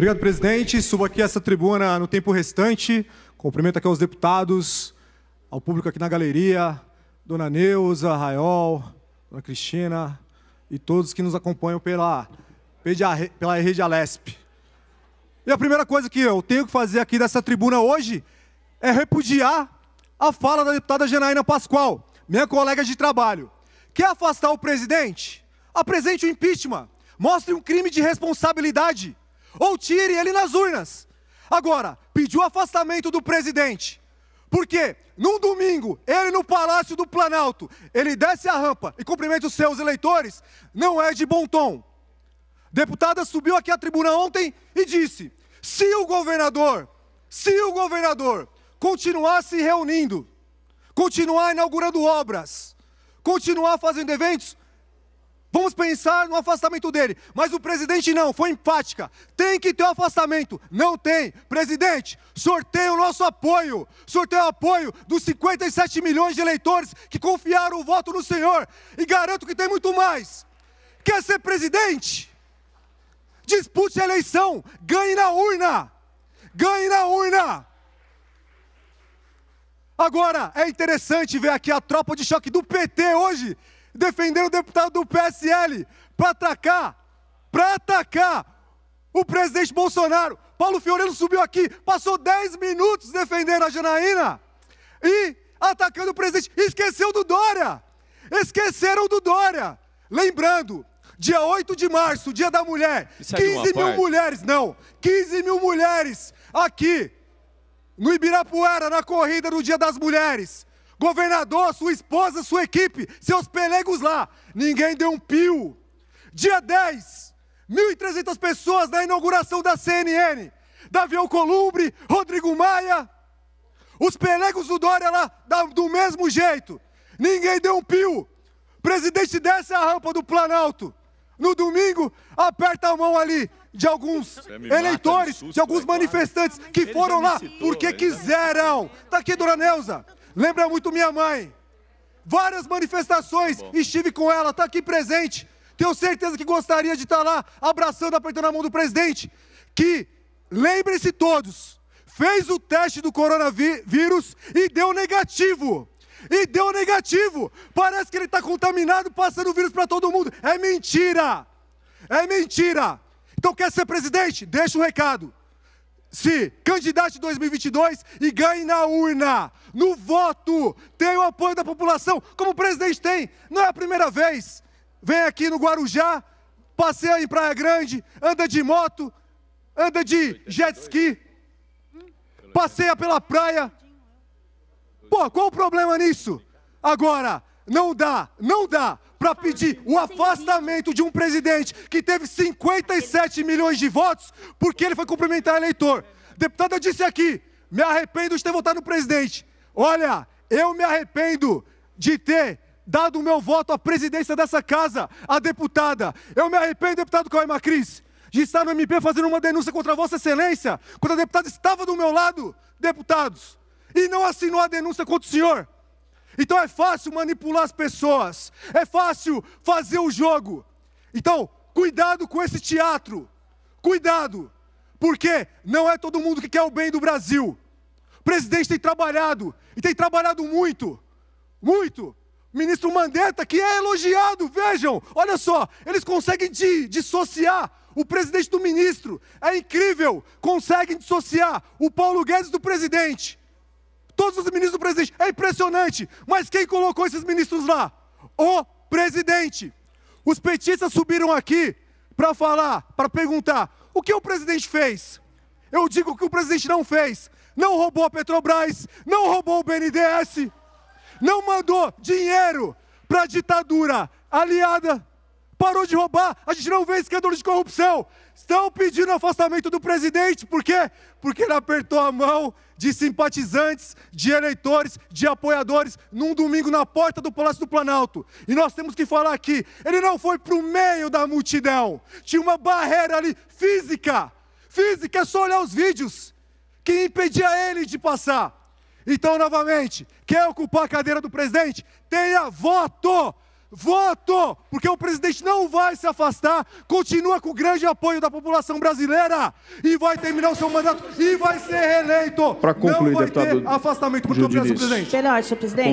Obrigado, presidente. Subo aqui essa tribuna no tempo restante. Cumprimento aqui aos deputados, ao público aqui na galeria, Dona Neuza, Raiol, Dona Cristina e todos que nos acompanham pela, pela rede Alesp. E a primeira coisa que eu tenho que fazer aqui dessa tribuna hoje é repudiar a fala da deputada Janaína Pascoal, minha colega de trabalho. Quer afastar o presidente? Apresente o impeachment. Mostre um crime de responsabilidade ou tire ele nas urnas. Agora, pediu afastamento do presidente. Porque num domingo, ele no Palácio do Planalto, ele desce a rampa e cumprimenta os seus eleitores, não é de bom tom. Deputada subiu aqui à tribuna ontem e disse: se o governador, se o governador continuar se reunindo, continuar inaugurando obras, continuar fazendo eventos, Vamos pensar no afastamento dele. Mas o presidente não, foi empática. Tem que ter o um afastamento. Não tem. Presidente, Sorteio o nosso apoio. sorteio o apoio dos 57 milhões de eleitores que confiaram o voto no senhor. E garanto que tem muito mais. Quer ser presidente? Dispute a eleição. Ganhe na urna. Ganhe na urna. Agora, é interessante ver aqui a tropa de choque do PT hoje defender o deputado do PSL para atacar, para atacar o presidente Bolsonaro. Paulo Fiorello subiu aqui, passou 10 minutos defendendo a Janaína e atacando o presidente. Esqueceu do Dória! Esqueceram do Dória! Lembrando, dia 8 de março, dia da mulher, 15 é mil mulheres, não, 15 mil mulheres aqui no Ibirapuera, na corrida do Dia das Mulheres governador, sua esposa, sua equipe, seus pelegos lá. Ninguém deu um pio. Dia 10, 1.300 pessoas na inauguração da CNN. Davi Alcolumbre, Rodrigo Maia, os pelegos do Dória lá, do mesmo jeito. Ninguém deu um pio. presidente desce a rampa do Planalto. No domingo, aperta a mão ali de alguns é eleitores, de, é susto, de alguns é manifestantes que foram lá porque quiseram. Está aqui, Dora Neuza. Lembra muito minha mãe. Várias manifestações, tá estive com ela, está aqui presente. Tenho certeza que gostaria de estar tá lá abraçando, apertando a mão do presidente. Que, lembrem-se todos, fez o teste do coronavírus e deu negativo. E deu negativo. Parece que ele está contaminado, passando o vírus para todo mundo. É mentira. É mentira. Então quer ser presidente? Deixa um recado se candidate em 2022 e ganhe na urna, no voto, tenha o apoio da população, como o presidente tem. Não é a primeira vez. Vem aqui no Guarujá, passeia em Praia Grande, anda de moto, anda de jet ski, passeia pela praia. Pô, qual o problema nisso? Agora, não dá, não dá para pedir um afastamento de um presidente que teve 57 milhões de votos porque ele foi cumprimentar eleitor. Deputada disse aqui: me arrependo de ter votado no presidente. Olha, eu me arrependo de ter dado o meu voto à presidência dessa casa, A deputada. Eu me arrependo, deputado Cauê Macris, de estar no MP fazendo uma denúncia contra Vossa Excelência, quando a deputada estava do meu lado, deputados, e não assinou a denúncia contra o senhor. Então é fácil manipular as pessoas, é fácil fazer o jogo. Então, cuidado com esse teatro, cuidado, porque não é todo mundo que quer o bem do Brasil. O presidente tem trabalhado, e tem trabalhado muito, muito. O ministro Mandetta, que é elogiado, vejam, olha só, eles conseguem dissociar o presidente do ministro, é incrível, conseguem dissociar o Paulo Guedes do presidente. Todos os ministros do presidente. É impressionante. Mas quem colocou esses ministros lá? O presidente. Os petistas subiram aqui para falar, para perguntar: o que o presidente fez? Eu digo que o presidente não fez. Não roubou a Petrobras, não roubou o BNDES, não mandou dinheiro para a ditadura aliada parou de roubar, a gente não vê escândalo de corrupção. Estão pedindo afastamento do presidente, por quê? Porque ele apertou a mão de simpatizantes, de eleitores, de apoiadores, num domingo na porta do Palácio do Planalto. E nós temos que falar aqui: ele não foi para o meio da multidão, tinha uma barreira ali física. Física é só olhar os vídeos que impedia ele de passar. Então, novamente, quer ocupar a cadeira do presidente? Tenha voto! voto, porque o presidente não vai se afastar, continua com o grande apoio da população brasileira e vai terminar o seu mandato e vai ser reeleito. Para concluir, não vai deputado. Ter afastamento. Muito obrigado, presidente. Perdão, senhor presidente.